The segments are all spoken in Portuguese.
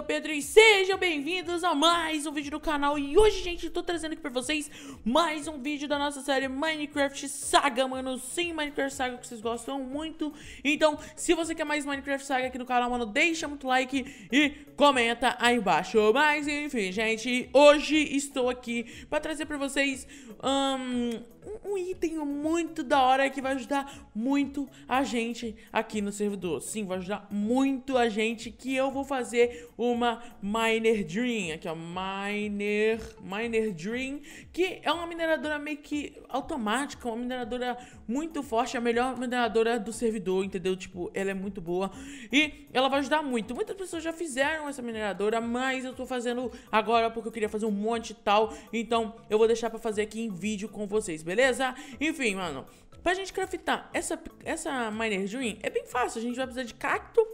sou Pedro e sejam bem-vindos a mais um vídeo do canal E hoje, gente, eu tô trazendo aqui pra vocês mais um vídeo da nossa série Minecraft Saga, mano Sim, Minecraft Saga que vocês gostam muito Então, se você quer mais Minecraft Saga aqui no canal, mano, deixa muito like e comenta aí embaixo Mas, enfim, gente, hoje estou aqui pra trazer pra vocês... Um, um, um item muito da hora que vai ajudar muito a gente aqui no servidor. Sim, vai ajudar muito a gente que eu vou fazer uma Miner Dream. Aqui, ó, Miner, Miner Dream, que é uma mineradora meio que automática, uma mineradora muito forte, a melhor mineradora do servidor, entendeu? Tipo, ela é muito boa e ela vai ajudar muito. Muitas pessoas já fizeram essa mineradora, mas eu tô fazendo agora porque eu queria fazer um monte e tal. Então, eu vou deixar pra fazer aqui em vídeo com vocês, beleza? beleza? Enfim, mano. Pra gente craftar essa, essa Miner Juin, é bem fácil. A gente vai precisar de cacto,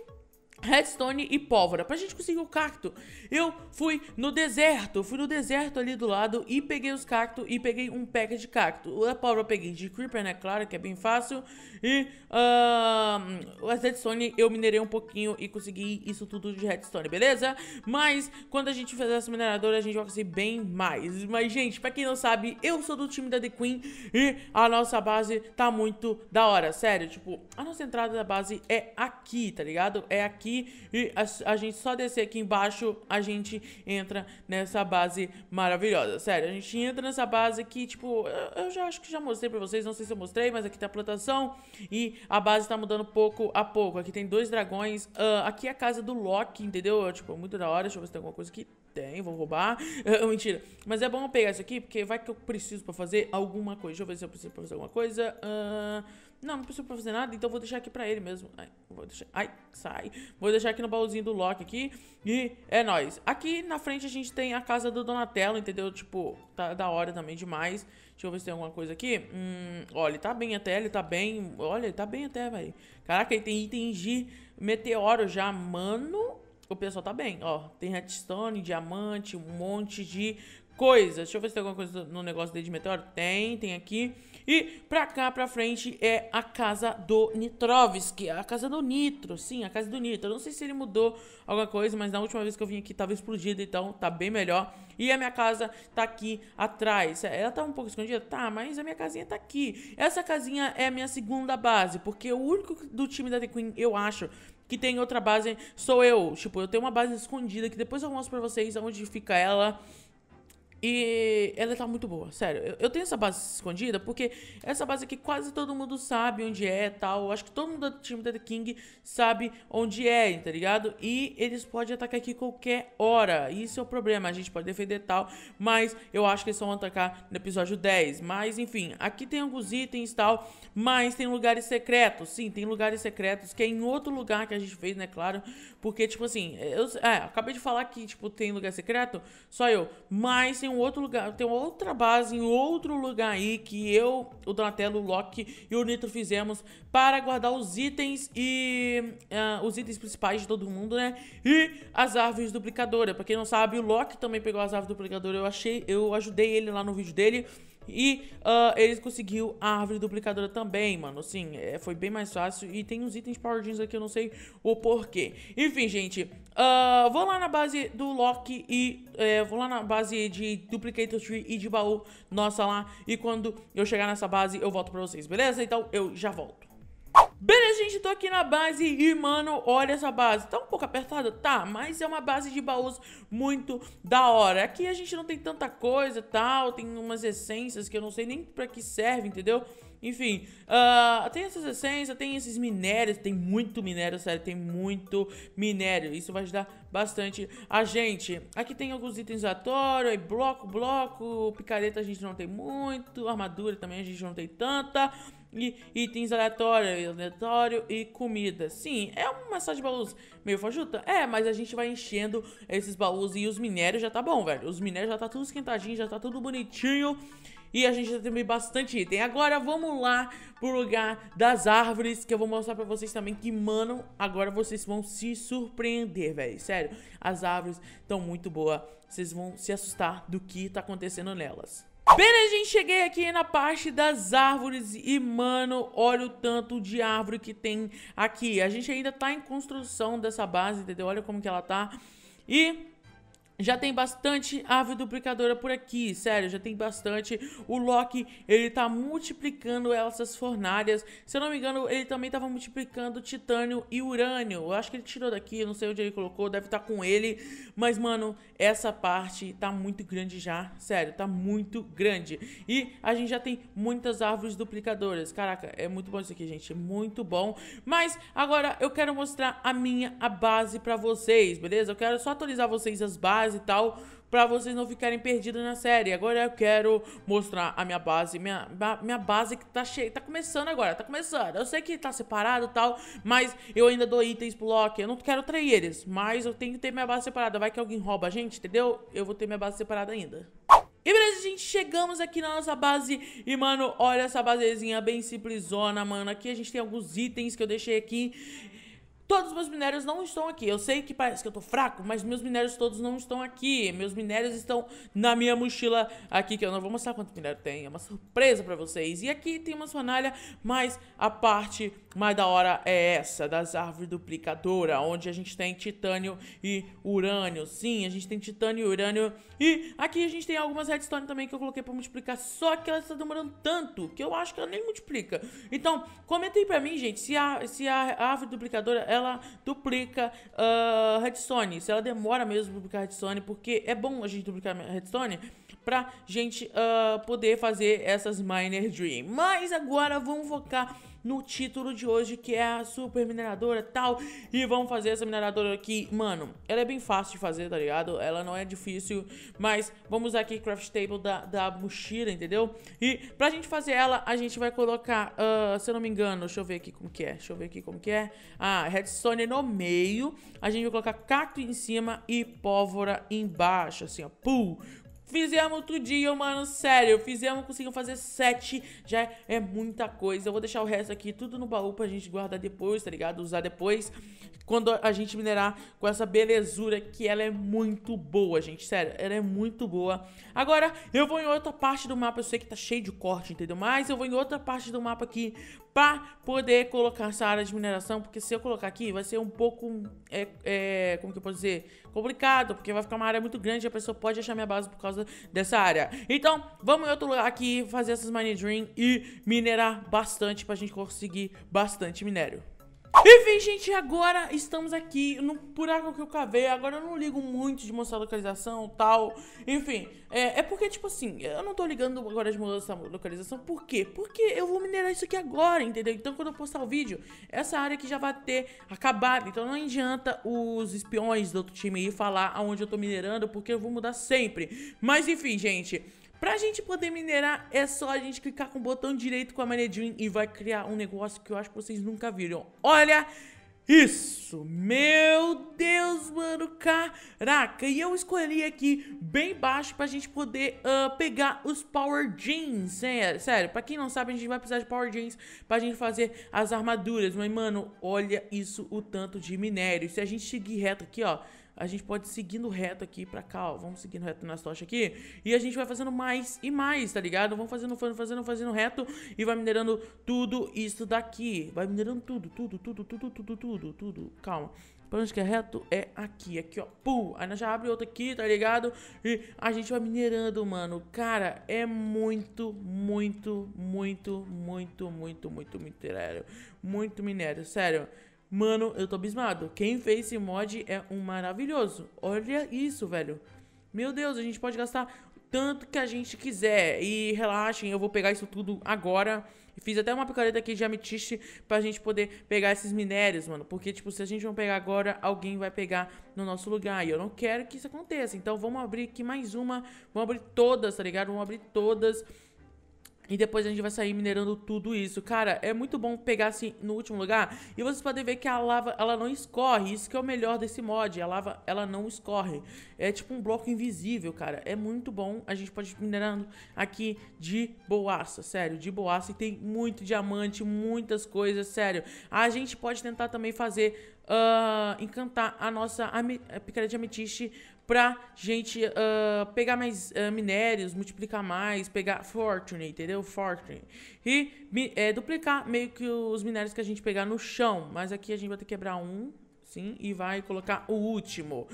redstone e pólvora. Pra gente conseguir o cacto, eu fui no deserto, fui no deserto ali do lado e peguei os cactos e peguei um pack de cacto. A pólvora eu peguei de creeper, né, claro, que é bem fácil. E uh, as redstone eu minerei um pouquinho e consegui isso tudo de redstone, beleza? Mas quando a gente fizer essa mineradora, a gente vai conseguir bem mais. Mas, gente, pra quem não sabe, eu sou do time da The Queen e a nossa base tá muito da hora, sério. Tipo, a nossa entrada da base é aqui, tá ligado? É aqui aqui e a, a gente só descer aqui embaixo, a gente entra nessa base maravilhosa. Sério, a gente entra nessa base que, tipo, eu, eu já acho que já mostrei pra vocês, não sei se eu mostrei, mas aqui tá a plantação e a base tá mudando pouco a pouco. Aqui tem dois dragões, uh, aqui é a casa do Loki, entendeu? É, tipo, muito da hora, deixa eu ver se tem alguma coisa aqui. Tem, vou roubar. Uh, mentira. Mas é bom eu pegar isso aqui, porque vai que eu preciso pra fazer alguma coisa. Deixa eu ver se eu preciso pra fazer alguma coisa. Ahn... Uh não, não preciso fazer nada, então vou deixar aqui pra ele mesmo. Ai, vou deixar. Ai, sai. Vou deixar aqui no baúzinho do Loki aqui. E é nóis. Aqui na frente a gente tem a casa do Donatello, entendeu? Tipo, tá da hora também demais. Deixa eu ver se tem alguma coisa aqui. Hum, olha, ele tá bem até, ele tá bem. Olha, ele tá bem até, velho. Caraca, ele tem item de meteoro já, mano. O pessoal tá bem, ó. Tem redstone, diamante, um monte de coisa. Deixa eu ver se tem alguma coisa no negócio dele de meteoro. Tem, tem aqui. E pra cá, pra frente, é a casa do Nitrovski. A casa do Nitro, sim, a casa do Nitro. Eu não sei se ele mudou alguma coisa, mas na última vez que eu vim aqui tava explodida, então tá bem melhor. E a minha casa tá aqui atrás. É, ela tá um pouco escondida? Tá, mas a minha casinha tá aqui. Essa casinha é a minha segunda base, porque o único do time da The Queen, eu acho, que tem outra base sou eu. Tipo, eu tenho uma base escondida que depois eu mostro pra vocês onde fica ela. E ela tá muito boa, sério. Eu tenho essa base escondida porque essa base aqui quase todo mundo sabe onde é e tal. Acho que todo mundo do time da The King sabe onde é, tá ligado? E eles podem atacar aqui qualquer hora. Isso é o problema. A gente pode defender tal, mas eu acho que eles vão atacar no episódio 10. Mas enfim, aqui tem alguns itens e tal, mas tem lugares secretos. Sim, tem lugares secretos que é em outro lugar que a gente fez, né? Claro, porque tipo assim, eu é, acabei de falar que tipo tem lugar secreto, só eu, mas tem um outro lugar, tem outra base em outro lugar aí que eu, o Donatello, o Loki e o Nitro fizemos para guardar os itens e uh, os itens principais de todo mundo, né? E as árvores duplicadoras. Pra quem não sabe, o Loki também pegou as árvores duplicadoras. Eu achei, eu ajudei ele lá no vídeo dele. E uh, eles conseguiu a árvore duplicadora também, mano. Assim, é, foi bem mais fácil. E tem uns itens Power Jeans aqui, eu não sei o porquê. Enfim, gente. Uh, vou lá na base do Loki e... É, vou lá na base de Duplicator Tree e de baú. Nossa, lá. E quando eu chegar nessa base, eu volto pra vocês, beleza? Então, eu já volto. Beleza, gente, tô aqui na base e, mano, olha essa base. Tá um pouco apertada? Tá, mas é uma base de baús muito da hora. Aqui a gente não tem tanta coisa tal, tem umas essências que eu não sei nem pra que serve, entendeu? Enfim, uh, tem essas essências, tem esses minérios, tem muito minério, sério, tem muito minério. Isso vai ajudar bastante a gente. Aqui tem alguns itens aleatórios, bloco, bloco, picareta a gente não tem muito, armadura também a gente não tem tanta e itens aleatórios, aleatório e comida. Sim, é uma só de baús meio fajuta? É, mas a gente vai enchendo esses baús e os minérios já tá bom, velho. Os minérios já tá tudo esquentadinho, já tá tudo bonitinho. E a gente já tem bastante item. Agora vamos lá pro lugar das árvores, que eu vou mostrar pra vocês também que, mano, agora vocês vão se surpreender, velho. Sério, as árvores estão muito boas. Vocês vão se assustar do que tá acontecendo nelas. Beleza, né, gente, cheguei aqui na parte das árvores e, mano, olha o tanto de árvore que tem aqui. A gente ainda tá em construção dessa base, entendeu? Olha como que ela tá. E já tem bastante ave duplicadora por aqui, sério, já tem bastante. O Loki, ele tá multiplicando essas fornalhas. Se eu não me engano, ele também tava multiplicando titânio e urânio. Eu acho que ele tirou daqui, não sei onde ele colocou, deve estar tá com ele. Mas, mano, essa parte tá muito grande já, sério, tá muito grande. E a gente já tem muitas árvores duplicadoras. Caraca, é muito bom isso aqui, gente, é muito bom. Mas agora eu quero mostrar a minha a base pra vocês, beleza? Eu quero só atualizar vocês as bases base e tal, pra vocês não ficarem perdidos na série. Agora eu quero mostrar a minha base, minha, minha base que tá cheia, tá começando agora, tá começando. Eu sei que tá separado e tal, mas eu ainda dou itens pro Loki, eu não quero trair eles, mas eu tenho que ter minha base separada, vai que alguém rouba a gente, entendeu? Eu vou ter minha base separada ainda. E beleza, gente, chegamos aqui na nossa base E, mano, olha essa basezinha bem simplesona, mano Aqui a gente tem alguns itens que eu deixei aqui todos os meus minérios não estão aqui. Eu sei que parece que eu tô fraco, mas meus minérios todos não estão aqui. Meus minérios estão na minha mochila aqui, que eu não vou mostrar quanto minério tem. É uma surpresa pra vocês. E aqui tem uma sonalha, mais a parte mais da hora é essa, das árvores duplicadora, onde a gente tem titânio e urânio. Sim, a gente tem titânio e urânio. E aqui a gente tem algumas redstone também que eu coloquei pra multiplicar, só que ela está demorando tanto que eu acho que ela nem multiplica. Então, comentei pra mim, gente, se a, se a árvore duplicadora, ela duplica uh, redstone, se ela demora mesmo duplicar redstone, porque é bom a gente duplicar redstone pra gente uh, poder fazer essas Miner Dream. Mas agora vamos focar no título de hoje, que é a super mineradora tal. E vamos fazer essa mineradora aqui, mano. Ela é bem fácil de fazer, tá ligado? Ela não é difícil, mas vamos usar aqui craft table da, da mochila, entendeu? E pra gente fazer ela, a gente vai colocar, uh, se eu não me engano, deixa eu ver aqui como que é, deixa eu ver aqui como que é. Ah, redstone no meio, a gente vai colocar cacto em cima e pólvora embaixo, assim, ó, pum, Fizemos outro dia, mano, sério. Fizemos, conseguimos fazer sete. Já é muita coisa. Eu vou deixar o resto aqui tudo no baú pra gente guardar depois, tá ligado? Usar depois. Quando a gente minerar com essa belezura que ela é muito boa, gente. Sério, ela é muito boa. Agora, eu vou em outra parte do mapa. Eu sei que tá cheio de corte, entendeu? Mas eu vou em outra parte do mapa aqui pra poder colocar essa área de mineração. Porque se eu colocar aqui, vai ser um pouco... É, é, como que eu posso dizer? complicado, porque vai ficar uma área muito grande e a pessoa pode achar minha base por causa dessa área. Então, vamos em outro lugar aqui fazer essas Mine Dream e minerar bastante pra gente conseguir bastante minério. Enfim, gente, agora estamos aqui no buraco que eu cavei. Agora eu não ligo muito de mostrar a localização tal. Enfim, é, é, porque, tipo assim, eu não tô ligando agora de mudar essa localização. Por quê? Porque eu vou minerar isso aqui agora, entendeu? Então, quando eu postar o vídeo, essa área aqui já vai ter acabado. Então, não adianta os espiões do outro time ir falar aonde eu tô minerando, porque eu vou mudar sempre. Mas, enfim, gente, Pra gente poder minerar, é só a gente clicar com o botão direito com a manedinha e vai criar um negócio que eu acho que vocês nunca viram. Olha isso! Meu Deus, mano, caraca! E eu escolhi aqui bem baixo pra gente poder uh, pegar os Power Jeans, é, Sério, pra quem não sabe, a gente vai precisar de Power Jeans pra gente fazer as armaduras. Mas, mano, olha isso, o tanto de minério. Se a gente seguir reto aqui, ó a gente pode ir seguindo reto aqui pra cá, ó. Vamos seguindo reto nas tochas aqui. E a gente vai fazendo mais e mais, tá ligado? Vamos fazendo, fazendo, fazendo, fazendo reto e vai minerando tudo isso daqui. Vai minerando tudo, tudo, tudo, tudo, tudo, tudo, tudo. Calma. Pra onde que é reto? É aqui, aqui, ó. Pum! Aí nós já abre outro aqui, tá ligado? E a gente vai minerando, mano. Cara, é muito, muito, muito, muito, muito, muito, muito minério. Muito minério, sério. Mano, eu tô abismado. Quem fez esse mod é um maravilhoso. Olha isso, velho. Meu Deus, a gente pode gastar tanto que a gente quiser. E relaxem, eu vou pegar isso tudo agora. Fiz até uma picareta aqui de ametiste pra gente poder pegar esses minérios, mano. Porque, tipo, se a gente não pegar agora, alguém vai pegar no nosso lugar. E eu não quero que isso aconteça. Então vamos abrir aqui mais uma. Vamos abrir todas, tá ligado? Vamos abrir todas. E depois a gente vai sair minerando tudo isso. Cara, é muito bom pegar assim no último lugar. E vocês podem ver que a lava, ela não escorre. Isso que é o melhor desse mod. A lava, ela não escorre. É tipo um bloco invisível, cara. É muito bom. A gente pode ir minerando aqui de boaça. Sério, de boaça. E tem muito diamante, muitas coisas, sério. A gente pode tentar também fazer... Uh, encantar a nossa picareta de ametiste pra gente uh, pegar mais uh, minérios, multiplicar mais, pegar Fortune, entendeu? Fortune. E é, duplicar meio que os minérios que a gente pegar no chão. Mas aqui a gente vai ter que quebrar um, assim e vai colocar o último.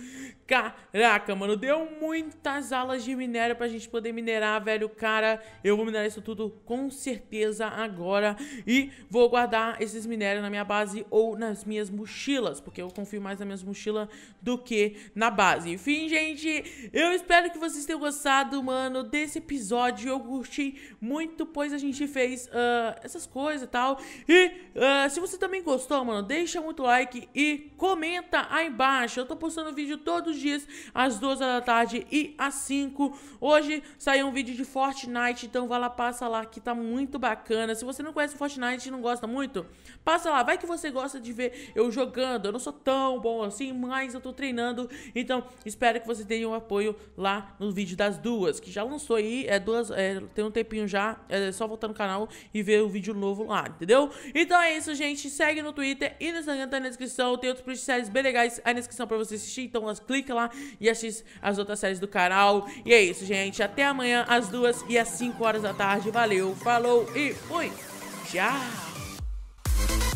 Caraca, mano, deu muitas alas de minério pra gente poder minerar, velho. Cara, eu vou minerar isso tudo com certeza agora e vou guardar esses minérios na minha base ou nas minhas mochilas, porque eu confio mais na minha mochila do que na base. Enfim, gente, eu espero que vocês tenham gostado, mano, desse episódio. Eu curti muito, pois a gente fez uh, essas coisas e tal. E uh, se você também gostou, mano, deixa muito like e comenta comenta aí embaixo. Eu tô postando vídeo todos os dias, às 12 da tarde e às 5. Hoje saiu um vídeo de Fortnite, então vai lá, passa lá, que tá muito bacana. Se você não conhece Fortnite e não gosta muito, passa lá. Vai que você gosta de ver eu jogando. Eu não sou tão bom assim, mas eu tô treinando. Então, espero que você tenha um apoio lá no vídeo das duas, que já lançou aí, é duas, é, tem um tempinho já. É só voltar no canal e ver o vídeo novo lá, entendeu? Então é isso, gente. Segue no Twitter e no Instagram, tá na descrição. Tem outros de séries bem legais aí na descrição pra você assistir. Então clica lá e assiste as outras séries do canal. E é isso, gente. Até amanhã às 2 e às 5 horas da tarde. Valeu, falou e fui! Tchau!